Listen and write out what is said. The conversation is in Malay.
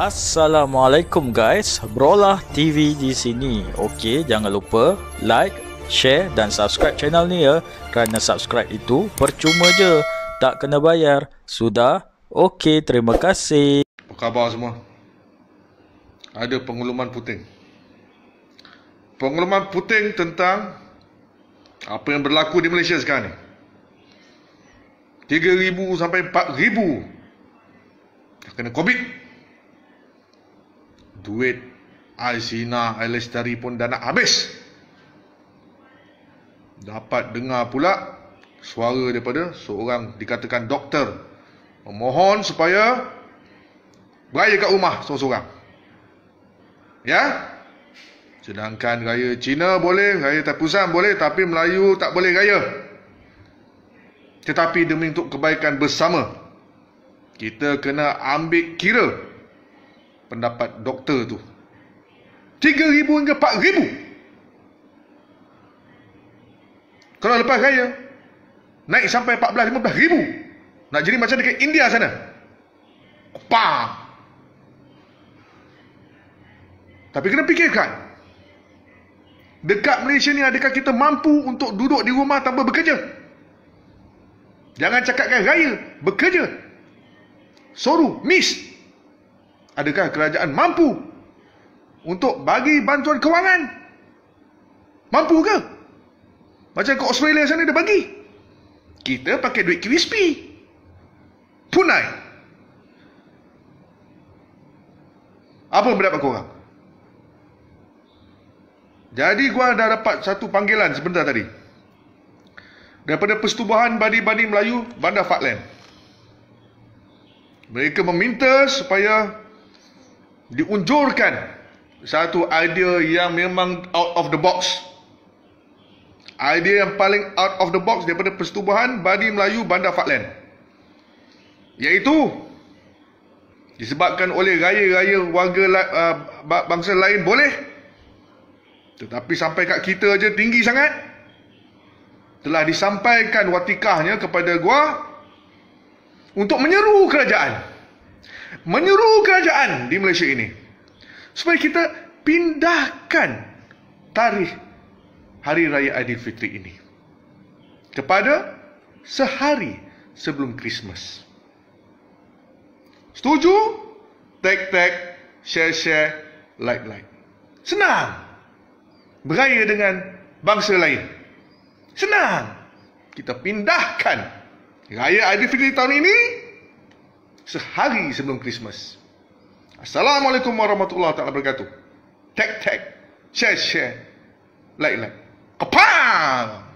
Assalamualaikum guys, Brolah TV di sini. Okey, jangan lupa like, share dan subscribe channel ni ya. Kerana subscribe itu percuma je, tak kena bayar. Sudah. Okey, terima kasih. Apa khabar semua? Ada pengulaman puting. Pengulaman puting tentang apa yang berlaku di Malaysia sekarang ni. 3000 sampai 4000 kena COVID duit Azina Alistari pun dah nak habis dapat dengar pula suara daripada seorang dikatakan doktor memohon supaya beraya kat rumah seorang-seorang ya sedangkan raya Cina boleh raya Tapusan boleh tapi Melayu tak boleh raya tetapi demi untuk kebaikan bersama kita kena ambil kira pendapat doktor tu 3000 hingga 4000 kalau lepas raya naik sampai 14 ribu nak jadi macam dekat India sana pa tapi kena fikirkan dekat Malaysia ni adakah kita mampu untuk duduk di rumah tanpa bekerja jangan cakapkan raya bekerja Soru, miss adakah kerajaan mampu untuk bagi bantuan kewangan? Mampu ke? Macam ke Australia sana dia bagi. Kita pakai duit QSP. Punai. Apa pendapat korang? Jadi gua dah dapat satu panggilan sebentar tadi. Daripada Persetubuhan Badi-Badi Melayu Bandar Falkland. Mereka meminta supaya diunjurkan satu idea yang memang out of the box idea yang paling out of the box daripada persetubuhan Badi Melayu Bandar Falkland iaitu disebabkan oleh raya-raya warga uh, bangsa lain boleh tetapi sampai kat kita aja tinggi sangat telah disampaikan watikahnya kepada gua untuk menyeru kerajaan Menyuruh kerajaan di Malaysia ini supaya kita pindahkan tarikh hari raya Aidilfitri ini kepada sehari sebelum Christmas. Setuju? Tag tag, share share, like like. Senang. Beraya dengan bangsa lain. Senang. Kita pindahkan raya Aidilfitri tahun ini sehari sebelum Christmas. Assalamualaikum warahmatullahi taala wabarakatuh. Tek tek. Share share. Like like. kapang.